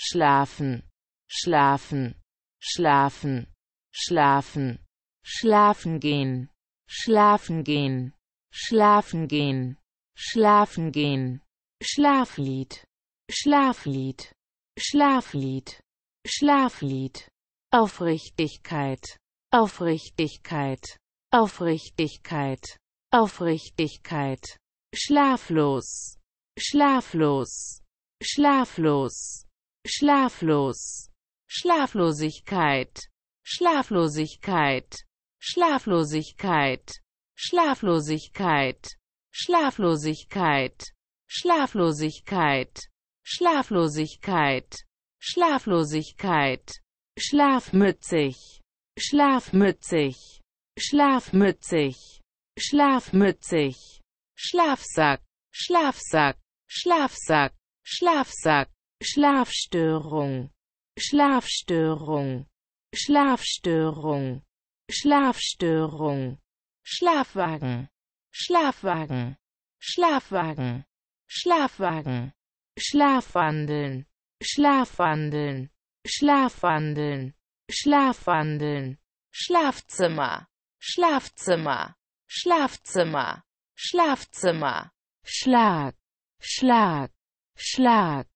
schlafen, schlafen, schlafen, schlafen, schlafen gehen, schlafen gehen, schlafen gehen, schlafen gehen, Schlaflied, Schlaflied, Schlaflied, Schlaflied, Aufrichtigkeit, Aufrichtigkeit, Aufrichtigkeit, Aufrichtigkeit, schlaflos, schlaflos, schlaflos, schlaflos, Schlaflosigkeit, Schlaflosigkeit, Schlaflosigkeit, Schlaflosigkeit, Schlaflosigkeit, Schlaflosigkeit, Schlaflosigkeit, Schlaflosigkeit, schlafmützig, schlafmützig, schlafmützig, schlafmützig, Schlafsack, Schlafsack, Schlafsack, Schlafsack, Schlafstörung, Schlafstörung, Schlafstörung, Schlafstörung, Schlafwagen, Schlafwagen, Schlafwagen, Schlafwagen, Schlafwandeln, Schlafwandeln, Schlafwandeln, Schlafwandeln, Schlafzimmer, Schlafzimmer, Schlafzimmer, Schlafzimmer, Schlag, Schlag, Schlag.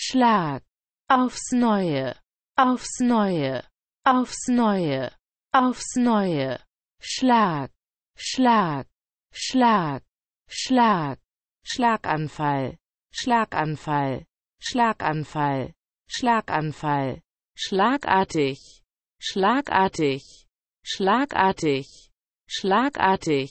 Schlag, aufs Neue, aufs Neue, aufs Neue, aufs Neue, Schlag, Schlag, Schlag, Schlag, Schlaganfall, Schlaganfall, Schlaganfall, Schlaganfall, schlagartig, schlagartig, schlagartig, schlagartig,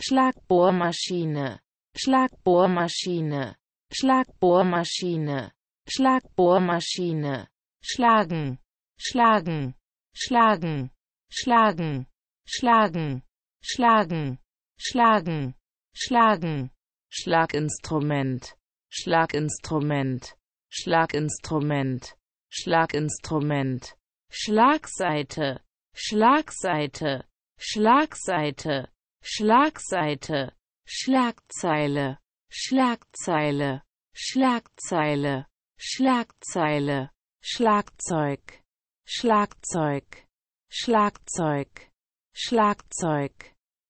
Schlagbohrmaschine, Schlagbohrmaschine, Schlagbohrmaschine, Schlagbohrmaschine, schlagen, schlagen, schlagen, schlagen, schlagen, schlagen, schlagen, schlagen, Schlaginstrument, Schlaginstrument, Schlaginstrument, Schlaginstrument, Schlagseite, Schlagseite, Schlagseite, Schlagseite, Schlagzeile, Schlagzeile, Schlagzeile, Schlagzeile, Schlagzeug, Schlagzeug, Schlagzeug, Schlagzeug,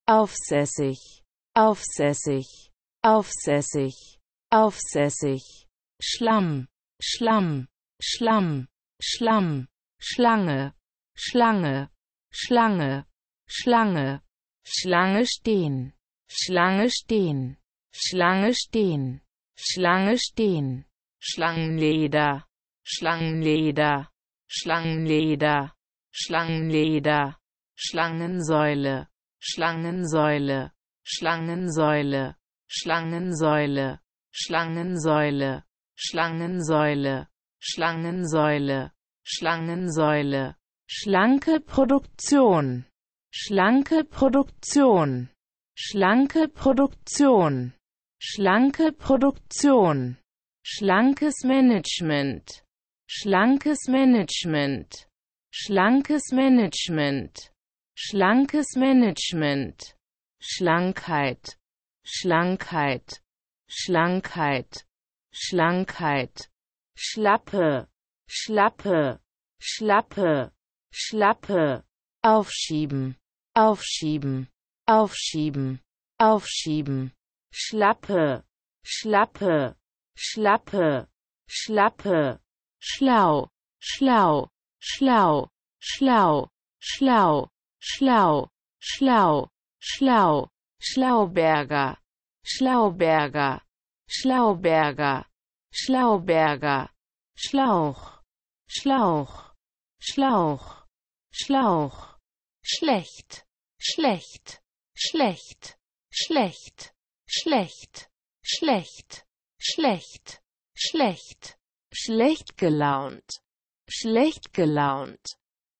aufsässig, aufsässig, aufsässig, aufsässig, Schlamm, Schlamm, Schlamm, Schlamm, Schlange, Schlange, Schlange, Schlange, Schlange stehen, Schlange stehen, Schlange stehen, Schlange stehen. Schlangenleder, Schlangenleder, Schlangenleder, Schlangenleder, Schlangensäule, Schlangensäule, Schlangensäule, Schlangensäule, Schlangensäule, Schlangensäule, Schlangensäule, Schlangensäule, schlanke Produktion, schlanke Produktion, schlanke Produktion, schlanke Produktion. Schlankes Management. Schlankes Management. Schlankes Management. Schlankes Management. Schlankheit. Schlankheit. Schlankheit. Schlankheit. Schlappe. Schlappe. Schlappe. Schlappe. Aufschieben. Aufschieben. Aufschieben. Aufschieben. Schlappe. Schlappe. Schlappe, Schlappe, Schlau, Schlau, Schlau, Schlau, Schlau, Schlau, Schlau, Schlau, Schlauberger, Schlauberger, Schlauberger, Schlauberger, Schlauch, Schlauch, Schlauch, Schlauch, schlecht, schlecht, schlecht, schlecht, schlecht, schlecht schlecht, schlecht, schlecht gelaunt, schlecht gelaunt,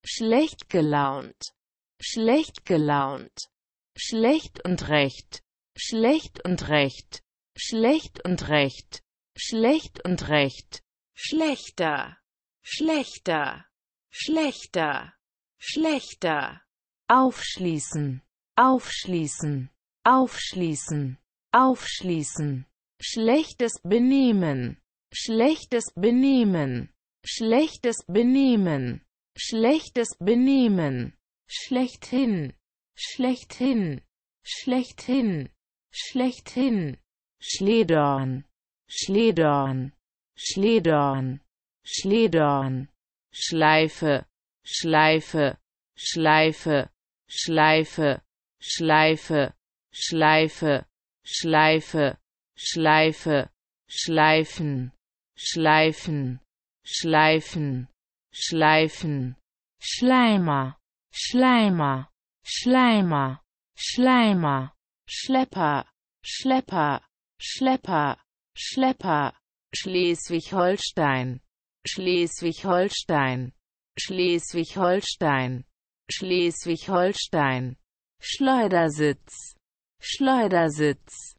schlecht gelaunt, schlecht gelaunt, schlecht und recht, schlecht und recht, schlecht und recht, schlecht und recht, schlechter, schlechter, schlechter, schlechter, aufschließen, aufschließen, aufschließen, aufschließen, Schlechtes Benehmen. Schlechtes Benehmen. Schlechtes Benehmen. Schlechtes Benehmen. Schlechthin. Schlechthin. Schlechthin. Schlechthin. Schledern. Schledern. Schledern. Schledern. Schleife. Schleife. Schleife. Schleife. Schleife. Schleife. Schleife. Schleife, Schleifen, Schleifen, Schleifen, Schleifen, Schleimer, Schleimer, Schleimer, Schleimer, Schlepper, Schlepper, Schlepper, Schlepper, Schleswig-Holstein, Schleswig-Holstein, Schleswig-Holstein, Schleswig-Holstein, Schleudersitz, Schleudersitz,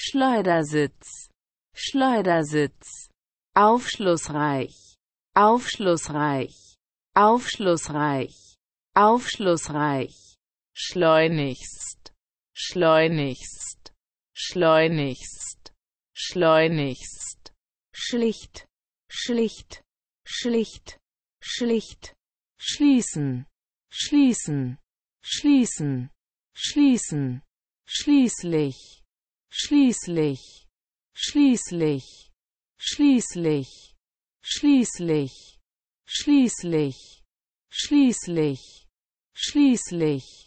Schleudersitz, Schleudersitz, aufschlussreich, aufschlussreich, aufschlussreich, aufschlussreich, schleunigst, schleunigst, schleunigst, schleunigst, schlicht, schlicht, schlicht, schlicht, schließen, schließen, schließen, schließen, schließlich, schließlich, schließlich, schließlich, schließlich, schließlich, schließlich, schließlich,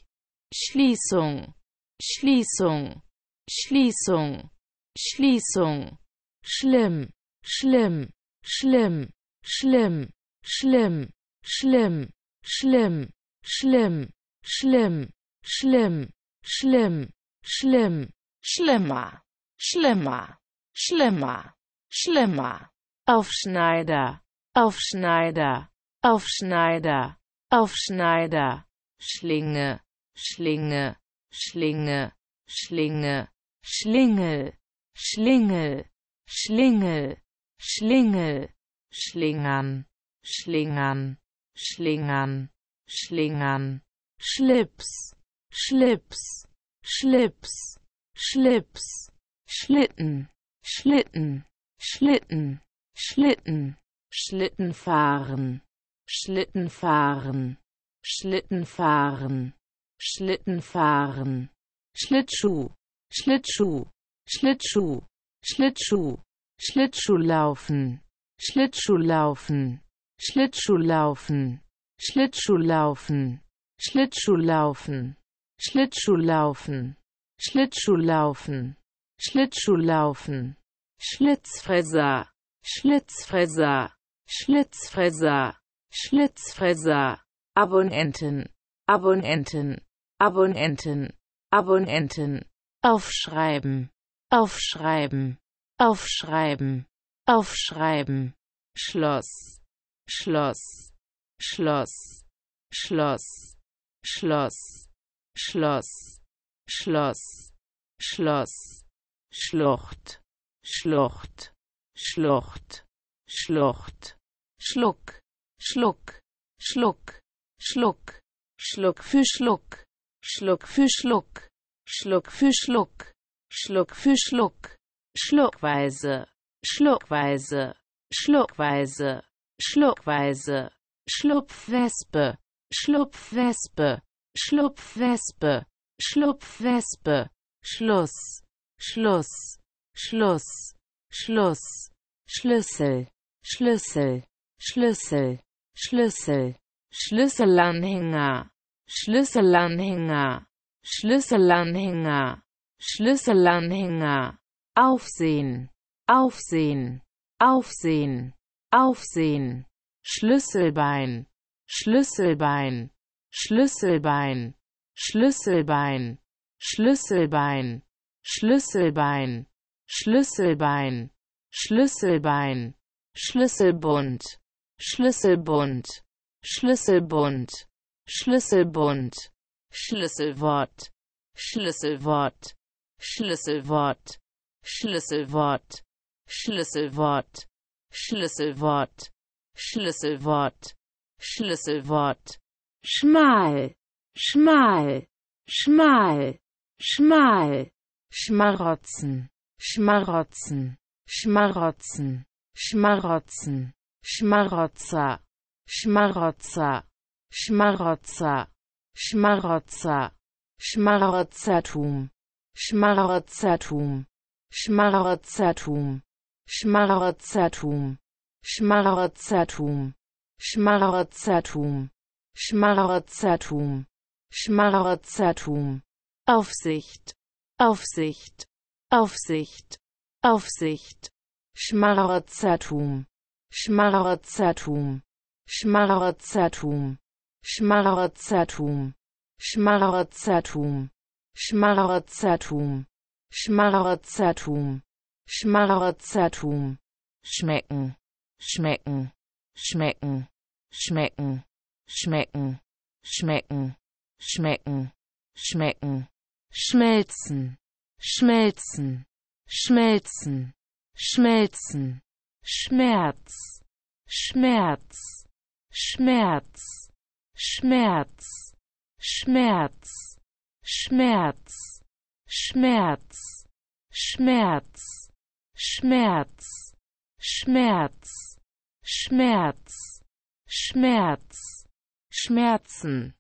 Schließung, Schließung, Schließung, Schließung, schlimm, schlimm, schlimm, schlimm, schlimm, schlimm, schlimm, schlimm, schlimm, schlimm, schlimm, schlimm, schlimmer, schlimmer, schlimmer, schlimmer. Aufschneider, Aufschneider, Aufschneider, Aufschneider. Schlinge, Schlinge, Schlinge, Schlinge, Schlingel, Schlingel, Schlingel, Schlingel, Schlingern, Schlingern, Schlingern, Schlingern, Schlips, Schlips, Schlips. Schlips, Schlitten, Schlitten, Schlitten, Schlitten, Schlitten fahren, Schlitten fahren, Schlitten fahren, Schlitten fahren, Schlittschuh, Schlittschuh, Schlittschuh, Schlittschuh, laufen, laufen, laufen, Schlittschuh Schlittschuh Schlittschuh laufen, Schlittschuh laufen. Schlittschuh laufen. Schlittschuhlaufen, Schlittschuhlaufen, Schlitzfresser, Schlitzfresser, Schlitzfresser, Schlitzfresser, Abonnenten, Abonnenten, Abonnenten, Abonnenten, aufschreiben, aufschreiben, aufschreiben, aufschreiben, Schloss, Schloss, Schloss, Schloss, Schloss, Schloss. Schloss, Schloss, Schlucht, Schlucht, Schlucht, Schlucht, Schluck, Schluck, Schluck, Schluck, Schluck für Schluck, Schluck für Schluck, Schluck für Schluck, Schluck für Schluck, Schluckweise, Schluckweise, Schluckweise, Schluckweise, Schlupfwespe, Schlupfwespe, Schlupfwespe, Schlupfwespe. Schluss. Schluss. Schluss. Schluss. Schlüssel. Schlüssel. Schlüssel. Schlüssel. Schlüsselanhänger. Schlüsselanhänger. Schlüsselanhänger. Schlüsselanhänger. Aufsehen. Aufsehen. Aufsehen. Aufsehen. Schlüsselbein. Schlüsselbein. Schlüsselbein. Schlüsselbein, Schlüsselbein, Schlüsselbein, Schlüsselbein, Schlüsselbein, Schlüsselbund, Schlüsselbund, Schlüsselbund, Schlüsselbund, Schlüsselwort, Schlüsselwort, Schlüsselwort, Schlüsselwort, Schlüsselwort, Schlüsselwort, Schlüsselwort, Schlüsselwort, schmal, schmal, schmal, schmal, schmarotzen, schmarotzen, schmarotzen, schmarotzen, schmarotzer, schmarotzer, schmarotzer, schmarotzer, schmarotzertum, schmarotzertum, schmarotzertum, schmarotzertum, schmarotzertum, schmarotzertum, schmarotzertum, Schmarotzertum. Aufsicht. Aufsicht. Aufsicht. Aufsicht. Schmarotzertum. Schmarotzertum. Schmarotzertum. Schmarotzertum. Schmarotzertum. Schmarotzertum. Schmarotzertum. Schmarotzertum. Schmecken. Schmecken. Schmecken. Schmecken. Schmecken. Schmecken schmecken, schmecken, schmelzen, schmelzen, schmelzen, schmelzen, Schmerz, Schmerz, Schmerz, Schmerz, Schmerz, Schmerz, Schmerz, Schmerz, Schmerz, Schmerz, Schmerz, Schmerz, Schmerzen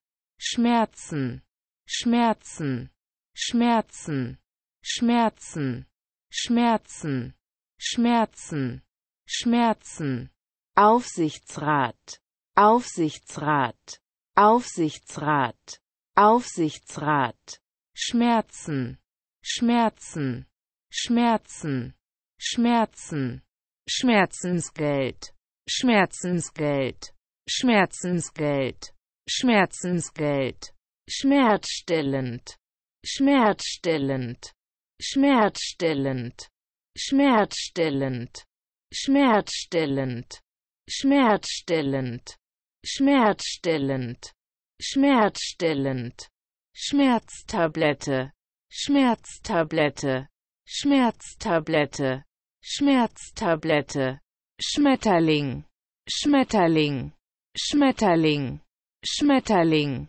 Schmerzen, Schmerzen, Schmerzen, Schmerzen, Schmerzen, Schmerzen, Schmerzen. Aufsichtsrat, Aufsichtsrat, Aufsichtsrat, Aufsichtsrat. Schmerzen, Schmerzen, Schmerzen, Schmerzen. Schmerzensgeld, Schmerzensgeld, Schmerzensgeld. Schmerzensgeld, schmerzstillend, schmerzstillend, schmerzstillend, schmerzstillend, schmerzstillend, schmerzstillend, schmerzstillend, schmerzstillend, Schmerztablette, Schmerztablette, Schmerztablette, Schmerztablette, Schmetterling, Schmetterling, Schmetterling, Schmetterling